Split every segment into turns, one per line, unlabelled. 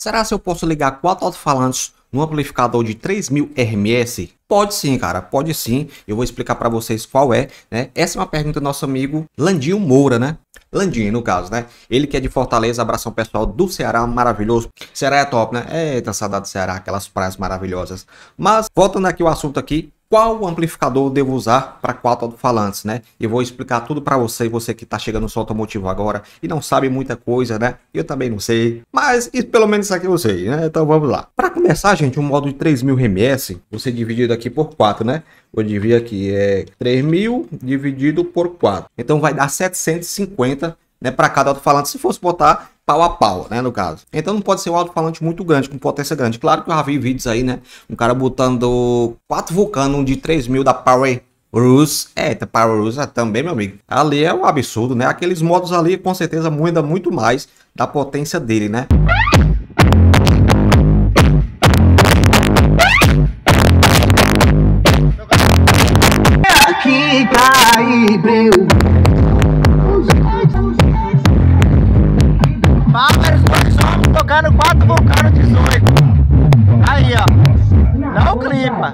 Será se eu posso ligar quatro alto-falantes num amplificador de 3000 RMS? Pode sim, cara, pode sim. Eu vou explicar para vocês qual é, né? Essa é uma pergunta do nosso amigo Landinho Moura, né? Landinho, no caso, né? Ele que é de Fortaleza, abração pessoal do Ceará, maravilhoso. Ceará é top, né? Eita, saudade do Ceará, aquelas praias maravilhosas. Mas, voltando aqui o assunto aqui, qual amplificador devo usar para quatro alto-falantes, né? Eu vou explicar tudo para você, você que está chegando no seu automotivo agora e não sabe muita coisa, né? Eu também não sei, mas pelo menos isso aqui eu sei, né? Então vamos lá. Para começar, gente, um modo de 3000 RMS, você dividido aqui por 4, né? Vou dividir aqui, é 3000 dividido por 4. Então vai dar 750, né? Para cada alto-falante, se fosse botar pau a pau, né, no caso. Então não pode ser um alto-falante muito grande, com potência grande. Claro que eu já vi vídeos aí, né, um cara botando quatro vulcanos, um de 3 mil da Power Rus, é, Power Rus é, também, meu amigo. Ali é um absurdo, né, aqueles modos ali com certeza muda muito mais da potência dele, né. tocando quatro, Vulcano 18. Aí, ó. o clipa.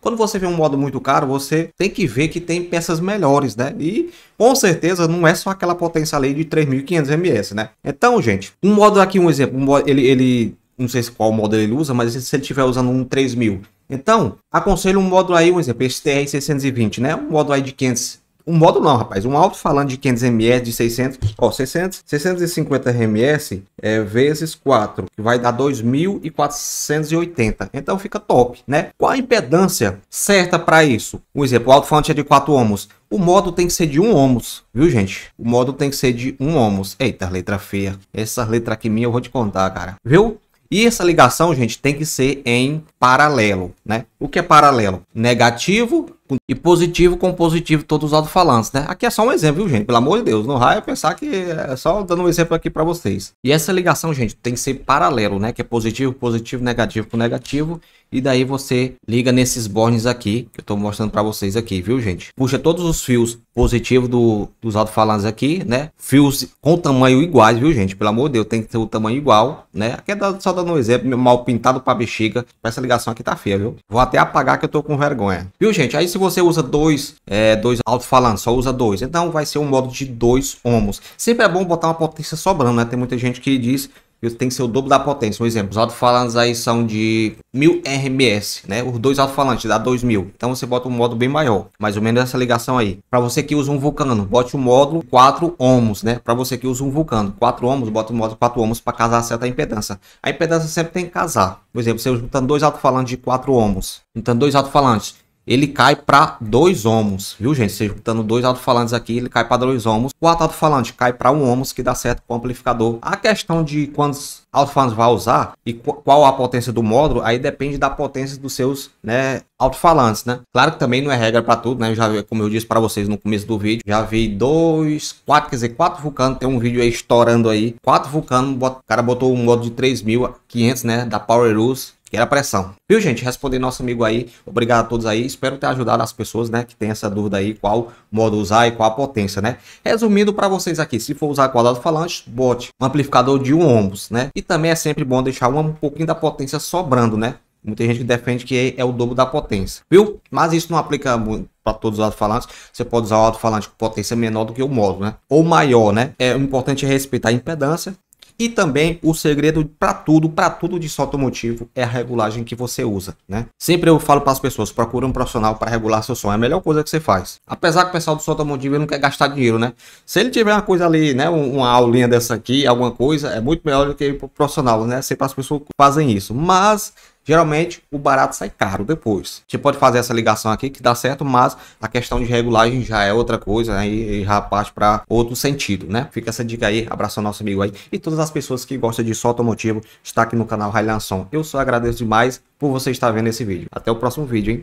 Quando você vê um modo muito caro, você tem que ver que tem peças melhores, né? E com certeza não é só aquela potência ali de 3.500 ms, né? Então, gente, um modo aqui, um exemplo, um modo, ele, ele não sei qual modelo ele usa, mas se ele estiver usando um 3000 então, aconselho um módulo aí, um exemplo, esse TR-620, né? Um módulo aí de 500 um módulo não, rapaz. Um alto falante de 500 ms, de 600, ó, 600, 650 ms é, vezes 4, que vai dar 2.480. Então fica top, né? Qual a impedância certa para isso? Um exemplo, o alto falante é de 4 ohms. O módulo tem que ser de 1 ohms, viu, gente? O módulo tem que ser de 1 ohms. Eita, letra feia. Essa letra aqui minha eu vou te contar, cara. Viu? E essa ligação, gente, tem que ser em paralelo, né? O que é paralelo? Negativo e positivo com positivo, todos os alto-falantes, né? Aqui é só um exemplo, viu, gente? Pelo amor de Deus, não raio pensar que é só dando um exemplo aqui para vocês. E essa ligação, gente, tem que ser paralelo, né? Que é positivo, positivo, negativo com negativo e daí você liga nesses bornes aqui, que eu estou mostrando para vocês aqui, viu gente? Puxa todos os fios positivos do, dos alto-falantes aqui, né? Fios com tamanho iguais, viu gente? Pelo amor de Deus, tem que ter o um tamanho igual, né? Aqui é só dando um exemplo, mal pintado para bexiga. Essa ligação aqui tá feia, viu? Vou até apagar que eu tô com vergonha. Viu gente? Aí se você usa dois, é, dois alto-falantes, só usa dois. Então vai ser um modo de dois ohms. Sempre é bom botar uma potência sobrando, né? Tem muita gente que diz isso tem que ser o dobro da potência. Um exemplo, os alto-falantes aí são de 1000 RMS, né? Os dois alto-falantes dá 2000. Então você bota um módulo bem maior, mais ou menos essa ligação aí. Para você que usa um vulcano, bote o um módulo 4 ohms, né? Para você que usa um vulcano, 4 ohms, bota o um módulo 4 ohms para casar certa impedância. A impedância sempre tem que casar. Por exemplo, você juntando dois alto-falantes de 4 ohms, então dois alto-falantes ele cai para dois ohms, viu gente? Você juntando dois alto-falantes aqui, ele cai para dois ohms. O alto falantes cai para um ohms, que dá certo com o amplificador. A questão de quantos alto-falantes vai usar e qual a potência do módulo, aí depende da potência dos seus né, alto-falantes, né? Claro que também não é regra para tudo, né? Eu já, como eu disse para vocês no começo do vídeo, já vi dois, quatro, quer dizer, quatro vulcanos, tem um vídeo aí estourando aí, quatro vulcanos, o cara botou um modo de 3.500, né, da Power Rules, que era pressão. Viu, gente? Responder nosso amigo aí. Obrigado a todos aí. Espero ter ajudado as pessoas, né? Que tem essa dúvida aí, qual modo usar e qual a potência, né? Resumindo para vocês aqui, se for usar quadrado falante, bote um amplificador de um ohms, né? E também é sempre bom deixar um pouquinho da potência sobrando, né? Muita gente defende que é o dobro da potência, viu? Mas isso não aplica para todos os alto-falantes. Você pode usar o alto-falante com potência menor do que o módulo, né? Ou maior, né? É importante é respeitar a impedância e também o segredo para tudo, para tudo de solto motivo é a regulagem que você usa, né? Sempre eu falo para as pessoas, procura um profissional para regular seu som, é a melhor coisa que você faz. Apesar que o pessoal do solto motivo não quer gastar dinheiro, né? Se ele tiver uma coisa ali, né, uma aulinha dessa aqui, alguma coisa, é muito melhor do que o profissional, né? Sempre as pessoas fazem isso, mas Geralmente o barato sai caro depois. Você pode fazer essa ligação aqui que dá certo, mas a questão de regulagem já é outra coisa né? e já parte para outro sentido, né? Fica essa dica aí, abraço ao nosso amigo aí e todas as pessoas que gostam de só automotivo, está aqui no canal Highland Som. Eu só agradeço demais por você estar vendo esse vídeo. Até o próximo vídeo, hein?